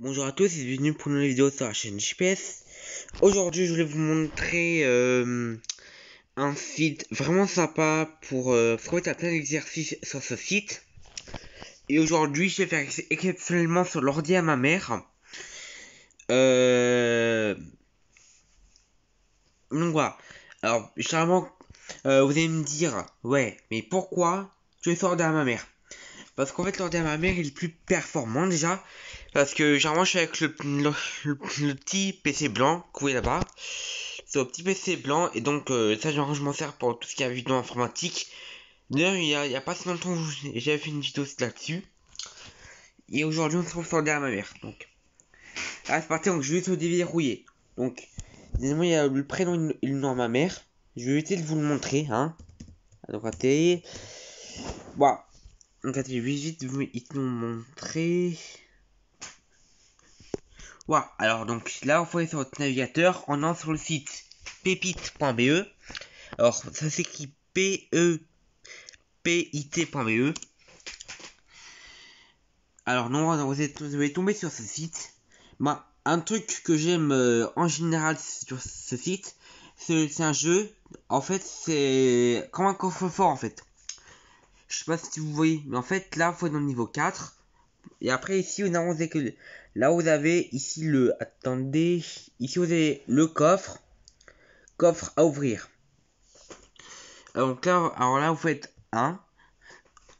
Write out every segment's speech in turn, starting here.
Bonjour à tous et bienvenue pour une nouvelle vidéo sur la chaîne GPS Aujourd'hui je voulais vous montrer euh, un site vraiment sympa pour euh, un plein d'exercices sur ce site. Et aujourd'hui je vais faire exceptionnellement sur l'ordi à ma mère. Euh... Donc voilà. Alors généralement euh, vous allez me dire ouais mais pourquoi tu es sur l'ordi à ma mère Parce qu'en fait l'ordi à ma mère est le plus performant déjà parce que généralement je suis avec le, le, petit PC blanc que là-bas. C'est au petit PC blanc et donc euh, ça genre, je m'en sers pour tout ce qui est vidéo informatique. D'ailleurs il y a, a, pas si longtemps j'avais fait une vidéo là-dessus. Et aujourd'hui on se retrouve sur le à ma mère. Donc ah, c'est parti donc je vais te déverrouiller. Donc il y a le prénom et le nom de ma mère. Je vais essayer de vous le montrer hein. Donc attendez. Voilà. Donc attendez, je vais vite vous montrer. Voilà, Alors donc là, vous aller sur votre navigateur, on entre sur le site pépite.be. Alors ça s'écrit p e p i t.be. Alors non, vous, êtes, vous sur ce site. Bah, un truc que j'aime euh, en général sur ce site, c'est un jeu. En fait, c'est comme un coffre-fort en fait. Je sais pas si vous voyez, mais en fait là, vous êtes dans le niveau 4. Et après ici, on a que Là, vous avez ici le. Attendez. Ici, vous avez le coffre. Coffre à ouvrir. Alors, là, vous faites un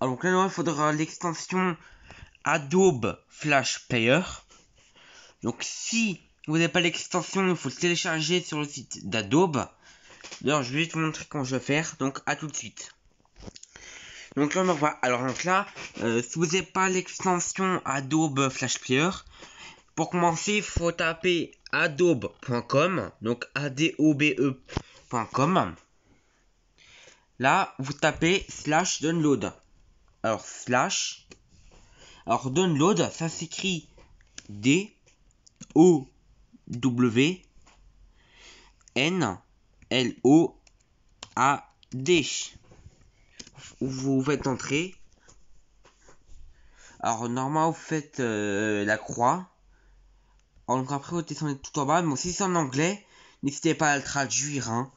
Alors, là, il faudra l'extension Adobe Flash Player. Donc, si vous n'avez pas l'extension, il faut le télécharger sur le site d'Adobe. Alors, je vais juste vous montrer comment je vais faire. Donc, à tout de suite. Donc là, voit. Alors là, euh, si vous n'avez pas l'extension Adobe Flash Player, pour commencer, il faut taper adobe.com, donc adobe.com. Là, vous tapez slash download. Alors slash. Alors download, ça s'écrit D O W N L O A D vous faites entrer. Alors, normalement, vous faites euh, la croix. Donc, après, vous descendez tout en bas. mais aussi c'est en anglais, n'hésitez pas à le traduire. Hein.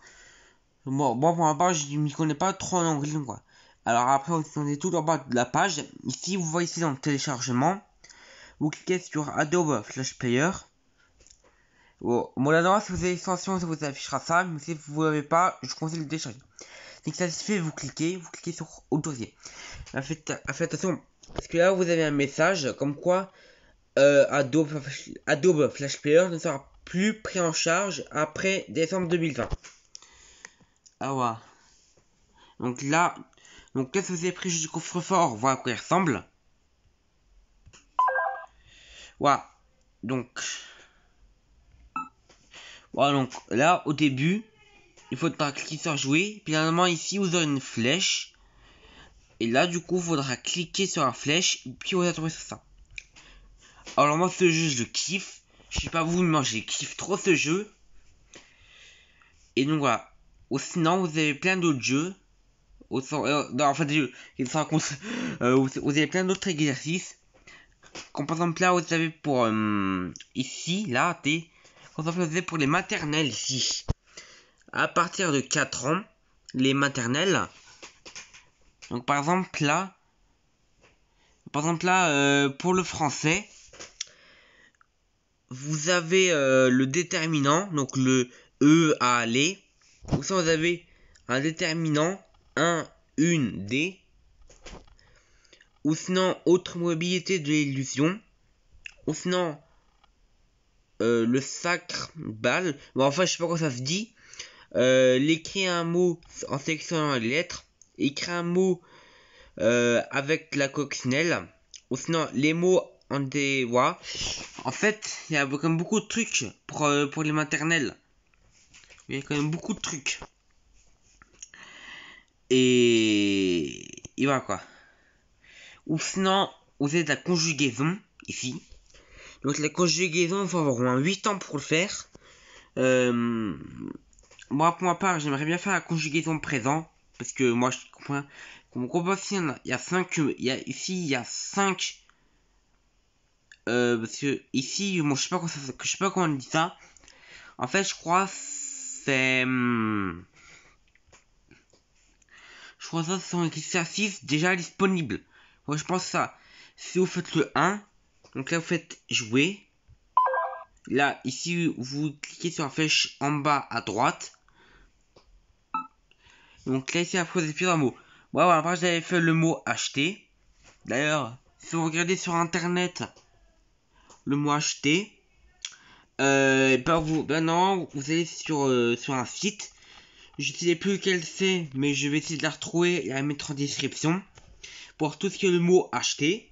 Bon, bon, pour ma part, je ne m'y connais pas trop en anglais. Quoi. Alors, après, vous descendez tout en bas de la page. Ici, vous voyez, ici dans le téléchargement. Vous cliquez sur Adobe Flash Player. Bon, bon là, si vous avez l'extension, ça vous affichera ça. Mais si vous ne l'avez pas, je vous conseille de le télécharger que ça se fait, vous cliquez, vous cliquez sur au dossier. En fait attention, parce que là vous avez un message comme quoi euh, Adobe, Adobe Flash Player ne sera plus pris en charge après décembre 2020. Ah ouais. Donc là, donc qu'est-ce que vous avez pris du coffre-fort Voilà à quoi il ressemble. Voilà. Donc. Voilà, donc là, au début, il faudra cliquer sur jouer. Puis normalement ici vous aurez une flèche. Et là du coup il faudra cliquer sur la flèche. Et puis vous allez sur ça. Alors moi ce jeu je le kiffe. Je sais pas vous mais moi je kiffe trop ce jeu. Et donc voilà. Ou sinon vous avez plein d'autres jeux. Au sens, euh, en fait, je, euh, vous, vous, avez plein d'autres exercices. Comme par exemple là, vous avez pour euh, ici, là, T. Comme par vous avez pour les maternelles ici à partir de 4 ans, les maternelles. Donc par exemple là, par exemple là, euh, pour le français, vous avez euh, le déterminant, donc le E à aller Ou ça vous avez un déterminant 1, 1, D. Ou sinon, autre mobilité de l'illusion. Ou sinon, euh, le sacre balle. Bon, enfin, je sais pas comment ça se dit euh, un mot en sélectionnant les lettres, Écrire écrit un mot euh, avec la coccinelle, ou sinon les mots en des voix. En fait, il y a quand même beaucoup de trucs pour, euh, pour les maternelles. Il y a quand même beaucoup de trucs. Et il va quoi. Ou sinon, vous avez la conjugaison ici. Donc la conjugaison, il faut avoir au moins 8 ans pour le faire. Euh, moi, pour ma part, j'aimerais bien faire la conjugaison présent. Parce que moi, je comprends. Comme composition, il y a 5. Il y ici, il y a 5. Euh, parce que ici, je sais pas comment, je sais pas comment on dit ça. En fait, je crois c'est. Hmm, je crois ça, c'est un exercice déjà disponible Moi, je pense ça. Si vous faites le 1, donc là, vous faites jouer. Là, ici, vous cliquez sur la flèche en bas à droite. Donc là, ici, à poser un mot Bon, voilà, après, j'avais fait le mot acheter. D'ailleurs, si vous regardez sur internet le mot acheter, euh, ben vous, ben non, vous allez sur, euh, sur un site. Je ne sais plus quel c'est, mais je vais essayer de la retrouver et la mettre en description. Pour tout ce qui est le mot acheter.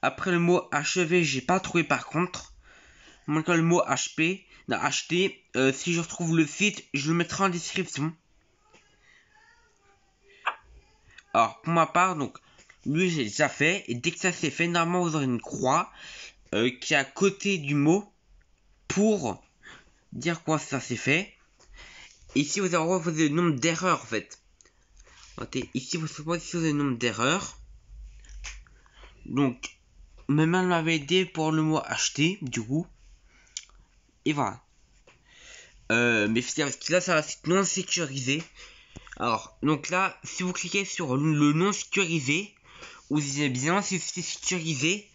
Après le mot achevé, j'ai pas trouvé par contre. maintenant le mot HP, acheter, euh, si je retrouve le site, je le mettrai en description. Alors, pour ma part, donc, lui, j'ai déjà fait. Et dès que ça s'est fait, normalement, vous aurez une croix euh, qui est à côté du mot pour dire quoi ça s'est fait. Ici, vous avez le nombre d'erreurs, en fait. Ici, vous savez le nombre d'erreurs. Donc, ma main m'avait aidé pour le mot acheter, du coup. Et voilà. Euh, mais là, ça être non sécurisé. Alors, donc là, si vous cliquez sur le non sécurisé, vous avez bien si c'est sécurisé.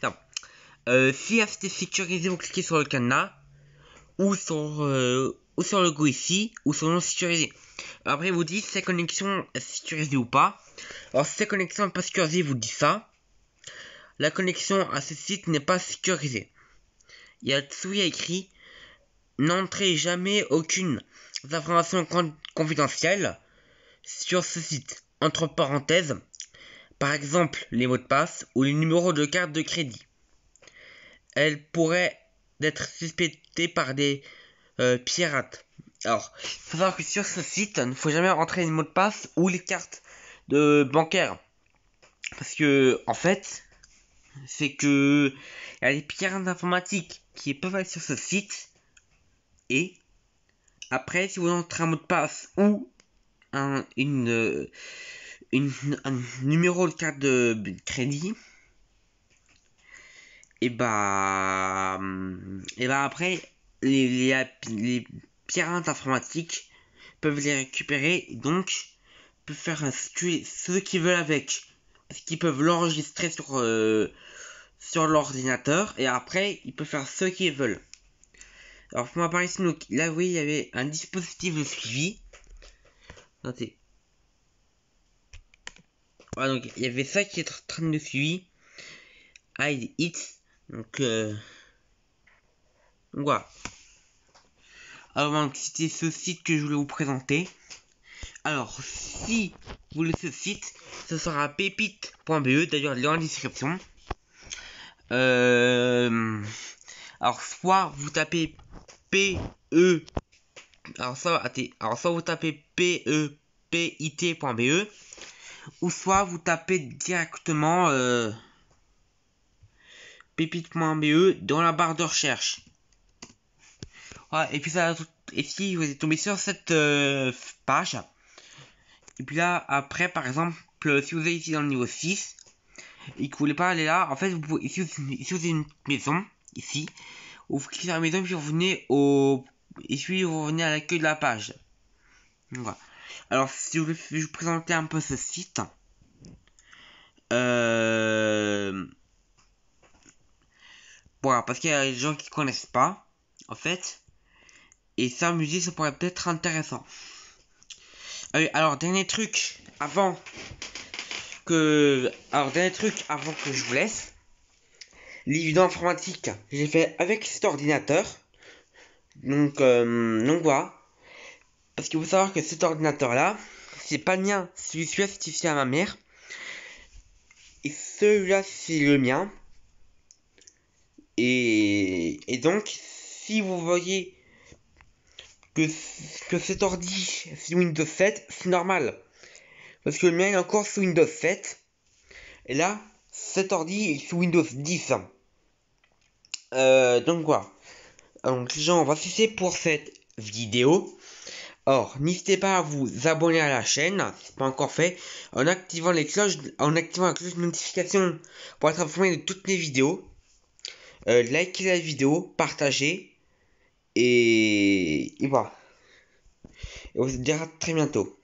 Euh, si c'est sécurisé, vous cliquez sur le cadenas ou sur, euh, ou sur le go ici ou sur le non sécurisé. Après, il vous dit si la connexion sécurisée ou pas. Alors, si la connexion pas sécurisée, vous dit ça. La connexion à ce site n'est pas sécurisée. Il y a tout il a écrit N'entrez jamais aucune information confidentielle sur ce site, entre parenthèses, par exemple les mots de passe ou les numéros de carte de crédit. Elle pourrait être suspectée par des euh, pirates. Alors, il faut savoir que sur ce site, il ne faut jamais rentrer les mots de passe ou les cartes de bancaire. Parce que, en fait, c'est que il y a des pirates informatiques qui peuvent aller sur ce site. Et après, si vous entrez un mot de passe ou un, une, numéro de carte de crédit. Et bah, et bah après, les, les, pirates informatiques peuvent les récupérer, donc peuvent faire ce qu'ils veulent avec. Parce qu'ils peuvent l'enregistrer sur, euh, sur l'ordinateur et après ils peuvent faire ce qu'ils veulent. Alors pour ma part ici, là oui, il y avait un dispositif de suivi ah, donc il y avait ça qui est en train de suivre. Hide ah, it. Donc, euh... voilà. Alors, donc, c'était ce site que je voulais vous présenter. Alors, si vous voulez ce site, ce sera pépite.be, d'ailleurs, il en description. Euh, alors, soit vous tapez P-E alors ça, alors soit vous tapez pepit.be e, ou soit vous tapez directement euh, e dans la barre de recherche. et puis ça, et si vous êtes tombé sur cette euh, page, et puis là après par exemple si vous êtes ici dans le niveau 6 et que vous voulez pas aller là, en fait vous pouvez, ici, vous avez une maison ici, vous cliquez sur la maison puis vous venez au et puis vous revenez à la queue de la page. Voilà. Alors si je vais vous présenter un peu ce site. Euh... Voilà, parce qu'il y a des gens qui connaissent pas, en fait. Et s'amuser, ça pourrait peut-être être intéressant. alors dernier truc avant que. Alors dernier truc avant que je vous laisse. L'évident informatique, j'ai fait avec cet ordinateur. Donc, euh, donc voilà. Parce qu'il faut savoir que cet ordinateur là, c'est pas le mien, celui-là, c'est celui à ma mère. Et celui-là, c'est le mien. Et, donc, si vous voyez que, que cet ordi c'est Windows 7, c'est normal. Parce que le mien est encore sous Windows 7. Et là, cet ordi est sous Windows 10. Euh, donc voilà. Ah, donc les gens, on va cesser pour cette vidéo. Or, n'hésitez pas à vous abonner à la chaîne, si pas encore fait, en activant les cloches, en activant la cloche de notification pour être informé de toutes les vidéos. Euh, likez la vidéo, partagez, et, et voilà. Et on se dira très bientôt.